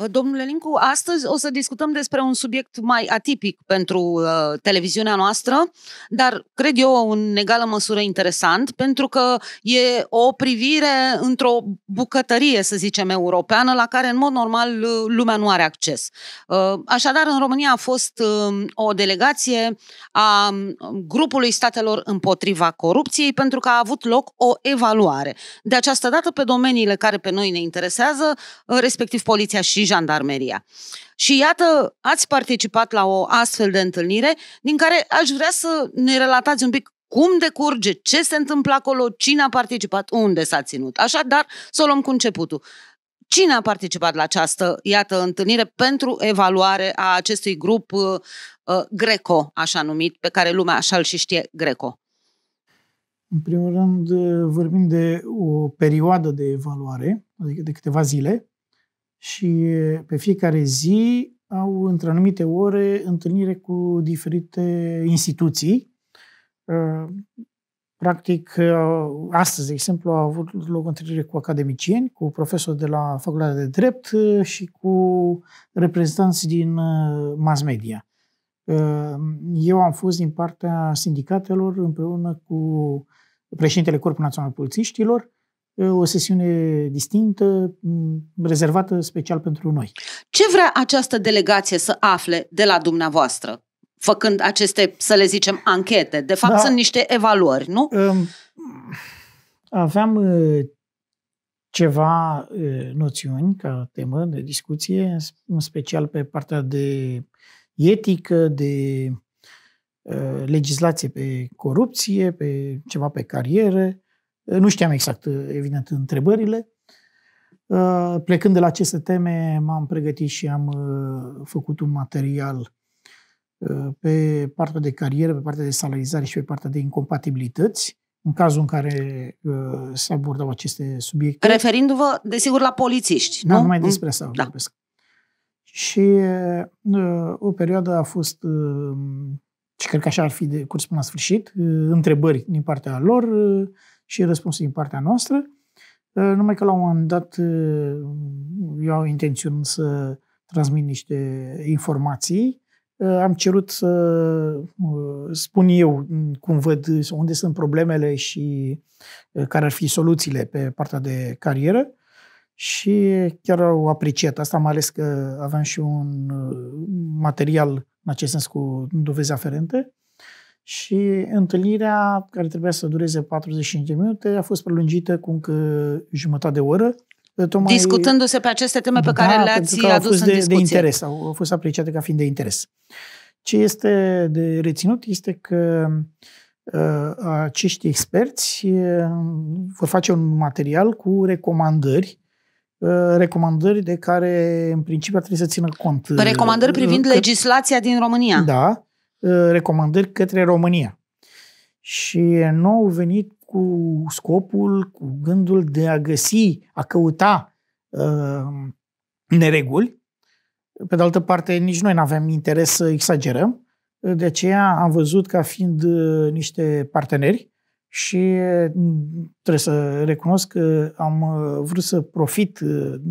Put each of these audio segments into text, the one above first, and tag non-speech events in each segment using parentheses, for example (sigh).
Uh, domnule Lincu, astăzi o să discutăm despre un subiect mai atipic pentru uh, televiziunea noastră, dar cred eu în egală măsură interesant, pentru că e o privire într-o bucătărie, să zicem, europeană, la care în mod normal uh, lumea nu are acces. Uh, așadar, în România a fost uh, o delegație a um, grupului statelor împotriva corupției, pentru că a avut loc o evaluare. De această dată, pe domeniile care pe noi ne interesează, uh, respectiv poliția și jandarmeria. Și iată, ați participat la o astfel de întâlnire din care aș vrea să ne relatați un pic cum decurge, ce se întâmplă acolo, cine a participat, unde s-a ținut. Așadar, să o luăm cu începutul. Cine a participat la această, iată, întâlnire pentru evaluare a acestui grup uh, uh greco, așa numit, pe care lumea așa îl și știe, greco? În primul rând, uh, vorbim de o perioadă de evaluare, adică de câteva zile, și pe fiecare zi au într-anumite ore întâlnire cu diferite instituții. Uh, practic, uh, astăzi, de exemplu, a avut loc întâlnire cu academicieni, cu profesori de la Facultatea de Drept uh, și cu reprezentanți din mass media. Eu am fost din partea sindicatelor împreună cu președintele Corpului Național Polițiștilor o sesiune distinctă, rezervată special pentru noi. Ce vrea această delegație să afle de la dumneavoastră? Făcând aceste, să le zicem, anchete. De fapt, da. sunt niște evaluări, nu? Aveam uh, ceva uh, noțiuni ca temă de discuție, în special pe partea de etică, de uh, legislație pe corupție, pe ceva pe carieră, nu știam exact, evident, întrebările. Uh, plecând de la aceste teme, m-am pregătit și am uh, făcut un material uh, pe partea de carieră, pe partea de salarizare și pe partea de incompatibilități, în cazul în care se abordau aceste subiecte. Referindu-vă, desigur, la polițiști, da, nu? nu? numai mm. despre asta da. vorbesc. Și o perioadă a fost, și cred că așa ar fi de curs până la sfârșit, întrebări din partea lor, și răspunsul din partea noastră. Uh, numai că la un moment dat uh, eu au intenționat să transmit niște informații. Uh, am cerut să spun eu cum văd, unde sunt problemele și care ar fi soluțiile pe partea de carieră și chiar au apreciat asta, mai ales că aveam și un material în acest sens cu dovezi aferente și întâlnirea, care trebuia să dureze 45 de minute, a fost prelungită cu încă jumătate de oră. Tocmai, Discutându-se pe aceste teme pe da, care le-ați adus fost în de, discuție. de interes, au, fost apreciate ca fiind de interes. Ce este de reținut este că uh, acești experți uh, vor face un material cu recomandări uh, recomandări de care în principiu trebuie să țină cont. Recomandări uh, privind că, legislația din România. Da, Uh, recomandări către România. Și nu au venit cu scopul, cu gândul de a găsi, a căuta uh, nereguli. Pe de altă parte, nici noi nu avem interes să exagerăm. De aceea am văzut ca fiind uh, niște parteneri și uh, trebuie să recunosc că am vrut să profit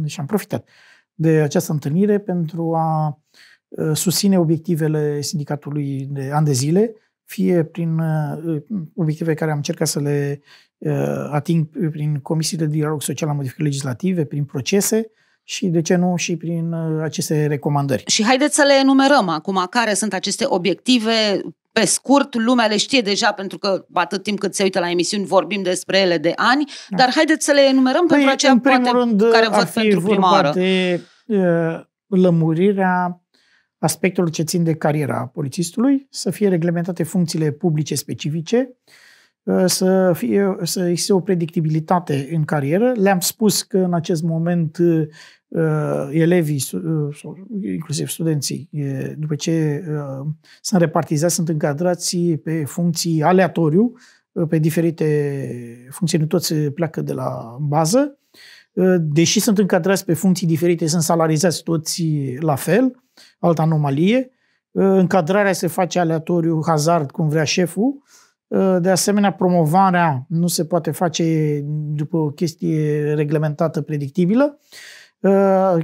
și am profitat de această întâlnire pentru a Uh, susține obiectivele sindicatului de ani de zile, fie prin uh, obiective care am încercat să le uh, ating prin comisii de dialog social la modificări legislative, prin procese, și, de ce nu, și prin aceste recomandări. Și haideți să le enumerăm acum care sunt aceste obiective. Pe scurt, lumea le știe deja pentru că atât timp cât se uită la emisiuni vorbim despre ele de ani, da. dar haideți să le enumerăm păi, pentru aceia poate, rând, care văd pentru prima oară. de uh, lămurirea aspectelor ce țin de cariera polițistului, să fie reglementate funcțiile publice specifice, uh, să, fie, să existe o predictibilitate în carieră. Le-am spus că în acest moment uh, elevii, uh, inclusiv studenții, după ce sunt repartizați, sunt încadrați pe funcții aleatoriu, pe diferite funcții, nu toți pleacă de la bază. Deși sunt încadrați pe funcții diferite, sunt salarizați toți la fel altă anomalie. Uh, încadrarea se face aleatoriu, hazard, cum vrea șeful. Uh, de asemenea, promovarea nu se poate face după o chestie reglementată, predictibilă. Uh,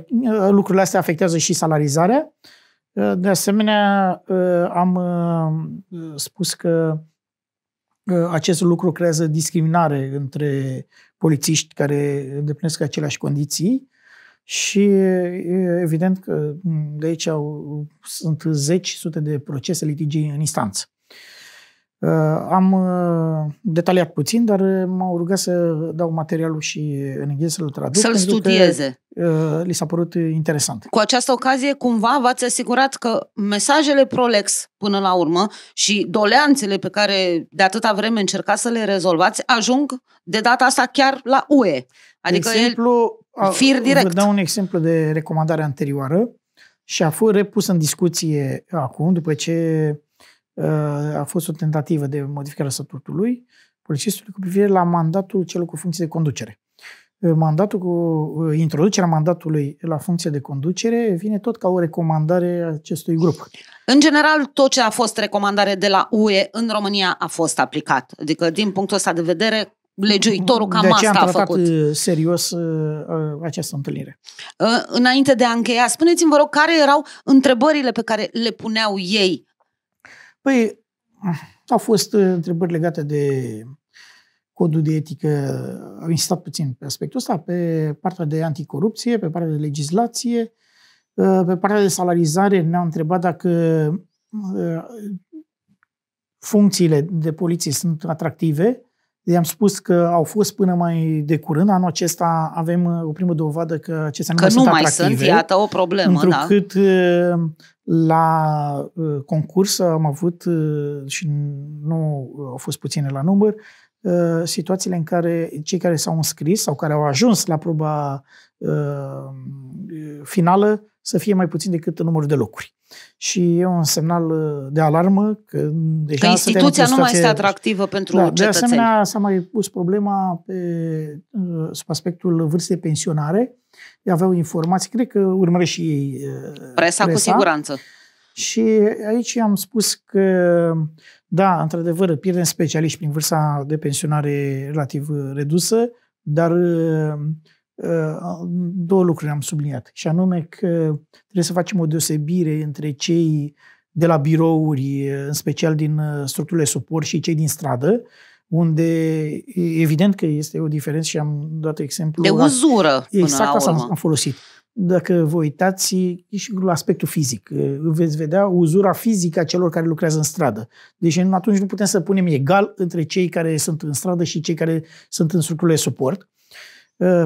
lucrurile astea afectează și salarizarea. De asemenea, am spus că acest lucru creează discriminare între polițiști care îndeplinesc aceleași condiții și evident că de aici au, sunt zeci sute de procese litigii în instanță. Ă, am ă, detaliat puțin, dar m-au rugat să dau materialul și în engleză să-l traduc. Să-l studieze. Că, li s-a părut interesant. Cu această ocazie, cumva v-ați asigurat că mesajele Prolex, până la urmă, și doleanțele pe care de atâta vreme încercați să le rezolvați, ajung de data asta chiar la UE. Adică de exemplu, el Fir direct. Vă dau un exemplu de recomandare anterioară și a fost repus în discuție acum, după ce uh, a fost o tentativă de modificare a statutului polițistului cu privire la mandatul celor cu funcție de conducere. Uh, mandatul cu, uh, introducerea mandatului la funcție de conducere vine tot ca o recomandare a acestui grup. În general, tot ce a fost recomandare de la UE în România a fost aplicat. Adică, din punctul ăsta de vedere, legiuitorul cam de asta am a făcut. Uh, serios uh, uh, această întâlnire. Uh, înainte de a încheia, spuneți-mi, vă rog, care erau întrebările pe care le puneau ei? Păi, au fost uh, întrebări legate de codul de etică, au insistat puțin pe aspectul ăsta, pe partea de anticorupție, pe partea de legislație, uh, pe partea de salarizare ne-au întrebat dacă uh, funcțiile de poliție sunt atractive, I-am spus că au fost până mai de curând. Anul acesta avem uh, o primă dovadă că acestea nu că nu sunt mai atractive. sunt, iată, o problemă. Da. Întrucât da. la uh, concurs am avut și nu au fost puține la număr, situațiile în care cei care s-au înscris sau care au ajuns la proba finală să fie mai puțin decât numărul de locuri. Și e un semnal uh, de alarmă că deja că instituția nu mai este atractivă pentru da, cetățeni. De asemenea, s-a mai pus problema pe, uh, sub aspectul vârstei pensionare. Aveau informații, cred că urmăresc și ei presa, uh, presa cu siguranță. Și aici am spus că, da, într-adevăr, pierdem specialiști prin vârsta de pensionare relativ redusă, dar Ă, două lucruri am subliniat, și anume că trebuie să facem o deosebire între cei de la birouri, în special din ă, structurile suport și cei din stradă, unde evident că este o diferență și am dat exemplu. De uzură. Exact până asta urmă. am folosit. Dacă vă uitați și la aspectul fizic, ă, veți vedea uzura fizică a celor care lucrează în stradă. Deci atunci nu putem să punem egal între cei care sunt în stradă și cei care sunt în structurile suport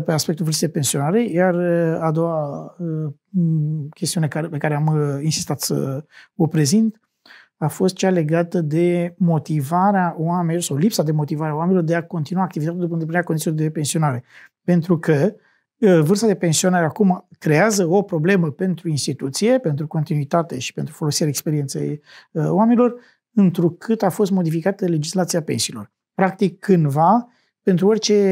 pe aspectul vârstei pensionare, iar uh, a doua uh, chestiune care, pe care am uh, insistat să o prezint a fost cea legată de motivarea oamenilor sau lipsa de motivare a oamenilor de a continua activitatea după îndeplinirea condițiilor de pensionare. Pentru că vârsta de pensionare acum creează o problemă pentru instituție, pentru continuitate și pentru folosirea experienței oamenilor, întrucât a fost modificată legislația pensiilor. Practic, cândva, pentru orice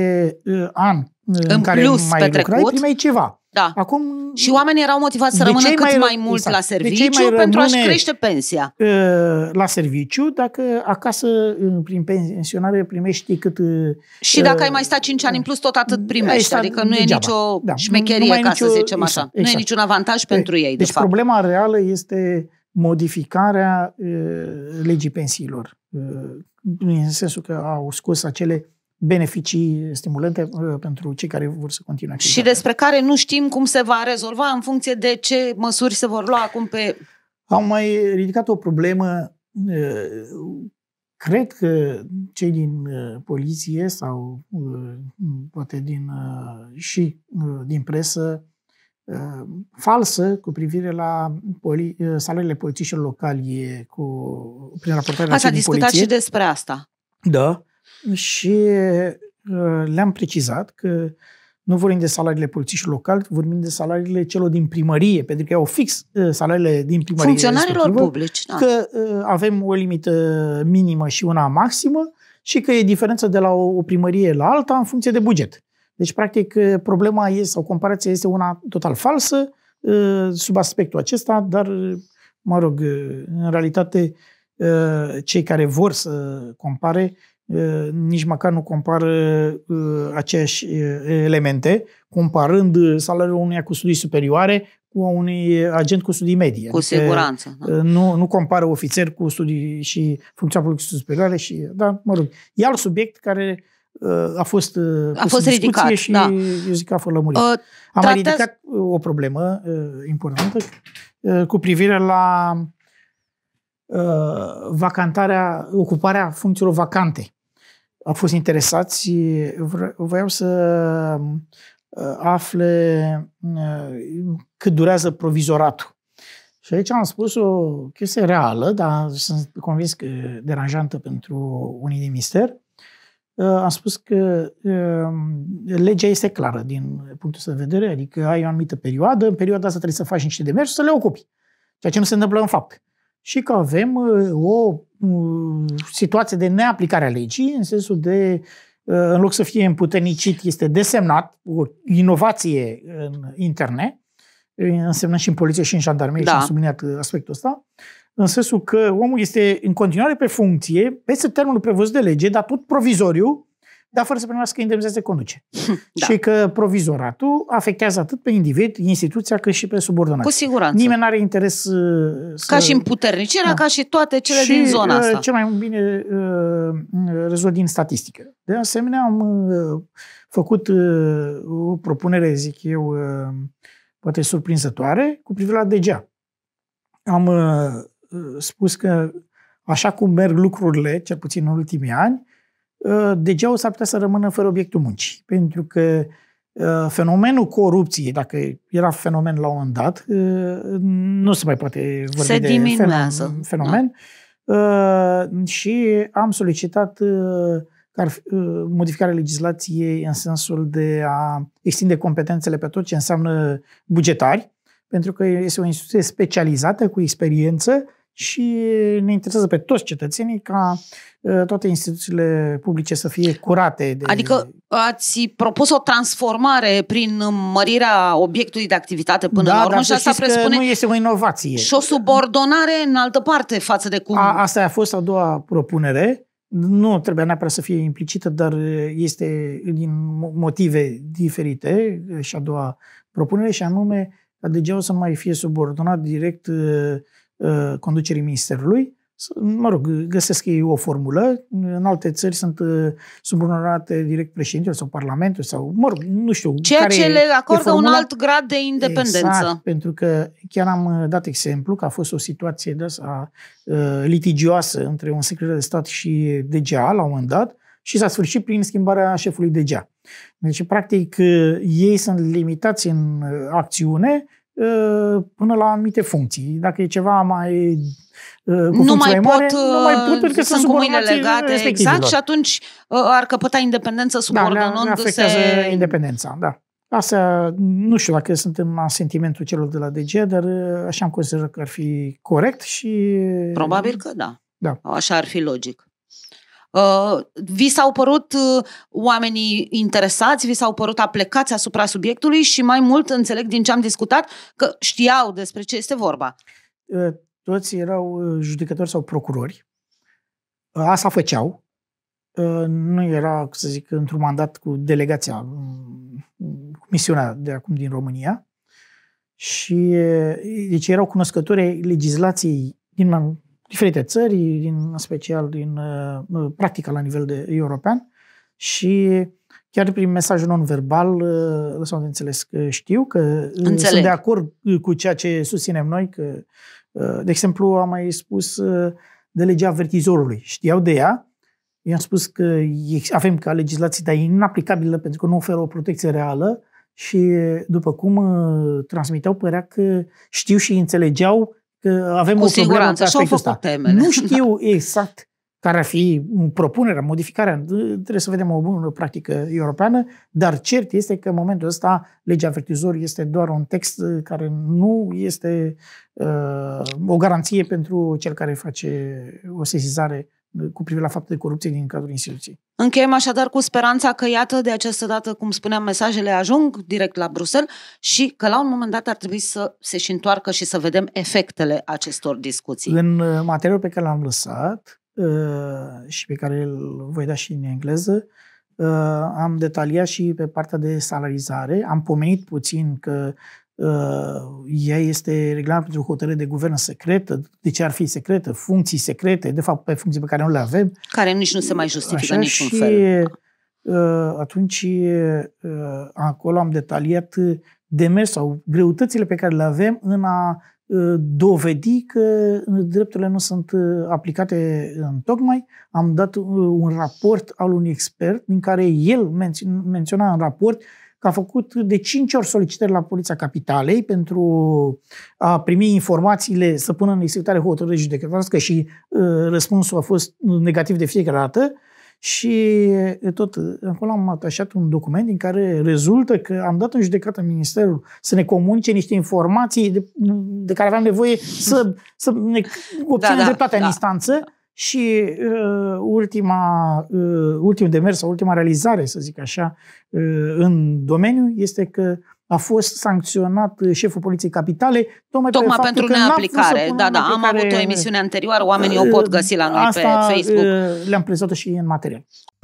an în, în care plus mai pe lucrai, primeai ceva. Da. Acum, și oamenii erau motivați să rămână cât mai, mai mult exact, la serviciu pentru a-și crește pensia. Ă, la serviciu, dacă acasă prin pensionare primești cât... Ă, și dacă uh, ai mai stat 5 ani în plus, tot atât primești. Adică nu degeaba. e nicio da. șmecherie, nu ca nicio, să zicem exact, așa. Exact. Nu e exact. niciun avantaj de, pentru ei, deci de fapt. problema reală este modificarea uh, legii pensiilor. Uh, în sensul că au scos acele beneficii stimulante uh, pentru cei care vor să continue activitatea. Și despre care nu știm cum se va rezolva în funcție de ce măsuri se vor lua acum pe... Am mai ridicat o problemă uh, Cred că cei din uh, poliție sau poate din, și din presă falsă cu privire la poli, salariile polițiștilor locali cu, prin raportarea Ați discutat poliție. și despre asta. Da și uh, le-am precizat că nu vorbim de salariile polițiștilor locali, vorbim de salariile celor din primărie, pentru că au fix uh, salariile din primărie. Funcționarilor publici, da. Că uh, avem o limită minimă și una maximă și că e diferență de la o primărie la alta în funcție de buget. Deci, practic, problema este, sau comparația este una total falsă sub aspectul acesta, dar, mă rog, în realitate, cei care vor să compare nici măcar nu compară aceeași elemente, comparând salariul unuia cu studii superioare cu unui agent cu studii medie. Cu adică siguranță. Da. Nu, nu compară ofițer cu studii și funcția publică studii superioare și, da, mă rog, e alt subiect care a fost, a fost ridicat și da. eu zic că a fost lămurit. Uh, Am tratez... ridicat o problemă uh, importantă uh, cu privire la uh, vacantarea, ocuparea funcțiilor vacante au fost interesați, voiau să ă, afle ă, cât durează provizoratul. Și aici am spus o chestie reală, dar sunt convins că deranjantă pentru unii din mister. Ă, am spus că legea este clară din punctul ăsta de vedere, adică ai o anumită perioadă, în perioada asta trebuie să faci niște demersuri, să le ocupi. Ceea ce nu se întâmplă în fapt și că avem uh, o uh, situație de neaplicare a legii, în sensul de, uh, în loc să fie împuternicit, este desemnat o inovație în internet, însemnând și în poliție și în jandarmerie da. și am subliniat aspectul ăsta, în sensul că omul este în continuare pe funcție, peste termenul prevăzut de lege, dar tot provizoriu, dar fără să primească indemnizație conduce. (laughs) Da. Și că provizoratul afectează atât pe individ, instituția, cât și pe subordonați. Cu siguranță. Nimeni nu are interes uh, să... Ca și în puternicirea, da. ca și toate cele și, din zona uh, asta. cel mai bine uh, rezolv din statistică. De asemenea, am făcut o propunere, zic eu, poate surprinzătoare, cu privire la DGA. Am spus că așa cum merg lucrurile, cel puțin în ultimii ani, Uh, degeaua s-ar putea să rămână fără obiectul muncii. Pentru că uh, fenomenul corupției, dacă era fenomen la un moment dat, uh, nu se mai poate vorbi se de fenomen. Da. Și am solicitat modificarea legislației în sensul de a extinde competențele pe tot ce înseamnă bugetari, pentru că este o instituție specializată cu experiență și ne interesează pe toți cetățenii ca ă, toate instituțiile publice să fie curate. De... Adică ați propus o transformare prin mărirea obiectului de activitate până da, la urmă și asta presupune... nu este o inovație. Și o subordonare în altă parte față de cum... A, asta a fost a doua propunere. Nu trebuie neapărat să fie implicită, dar este din motive diferite și a doua propunere și anume ca degeaba să nu mai fie subordonat direct uh, Uh, conducerii Ministerului, mă rog, găsesc ei o formulă, în alte țări sunt uh, suboronate direct președintele sau parlamentul sau, mă rog, nu știu. Ceea care ce le acordă un alt grad de independență. Exact, pentru că chiar am uh, dat exemplu că a fost o situație de asta litigioasă între un secretar de stat și DGA la un moment dat și s-a sfârșit prin schimbarea șefului DGA. Deci, practic, ei sunt limitați în acțiune Uh, până la anumite funcții. Dacă e ceva mai uh, cu nu mai, mai pot, mare, nu mai pot uh, pentru că sunt, cu mâinile legate, exact, și atunci ar căpăta independență subordonându-se... Da, afectează independența, da. Asta, nu știu dacă sunt în sentimentul celor de la DG, dar așa am considerat că ar fi corect și... Probabil că da. da. Așa ar fi logic. Uh, vi s-au părut uh, oamenii interesați, vi s-au părut aplecați asupra subiectului și mai mult înțeleg din ce am discutat că știau despre ce este vorba. Uh, toți erau judecători sau procurori. Asta făceau. Nu era, să zic, într-un mandat cu delegația, cu misiunea de acum din România. Și, deci, erau cunoscători legislației din diferite țări, în special din uh, practica la nivel de european și chiar prin mesajul non-verbal uh, lăsăm de înțeles că știu că uh, Înțeleg. sunt de acord uh, cu ceea ce susținem noi, că, uh, de exemplu, am mai spus uh, de legea avertizorului. Știau de ea, i-am spus că avem ca legislație, dar e inaplicabilă pentru că nu oferă o protecție reală și după cum transmiteau, părea că știu și înțelegeau avem Cu o problemă cu aspectul Temele. Nu știu (laughs) exact care ar fi propunerea, modificarea, trebuie să vedem o bună practică europeană, dar cert este că în momentul ăsta legea avertizor este doar un text uh, care nu este uh, o garanție pentru cel care face o sesizare cu privire la fapte de corupție din cadrul instituției. Încheiem așadar cu speranța că, iată, de această dată, cum spuneam, mesajele ajung direct la Bruxelles și că la un moment dat ar trebui să se și întoarcă și să vedem efectele acestor discuții. În uh, materialul pe care l-am lăsat uh, și pe care îl voi da și în engleză, uh, am detaliat și pe partea de salarizare. Am pomenit puțin că Ă, ea este reglată pentru hotărâre de guvern secretă, de ce ar fi secretă, funcții secrete, de fapt pe funcții pe care nu le avem. Care nici nu se mai justifică Așa, niciun și, fel. Ă, atunci ă, acolo am detaliat demers sau greutățile pe care le avem în a dovedi că drepturile nu sunt aplicate în tocmai. Am dat un raport al unui expert din care el menționa în raport uh, că a făcut de 5 ori solicitări la Poliția Capitalei pentru a primi informațiile să pună în executare hotărâre judecătorească și uh, răspunsul a fost negativ de fiecare dată. Și uh, tot uh, acolo am atașat un document din care rezultă că am dat în judecată Ministerul să ne comunice niște informații de, de care aveam nevoie să, să ne da, obținem da, da, dreptatea da. în instanță. Da și uh, ultima, uh, ultimul demers sau ultima realizare, să zic așa, uh, în domeniu este că a fost sancționat șeful Poliției Capitale tocmai, tocmai pe pentru că neaplicare. Da, da, am avut o emisiune anterioară, oamenii o pot uh, găsi la noi asta, pe Facebook. Uh, le-am prezentat și în material.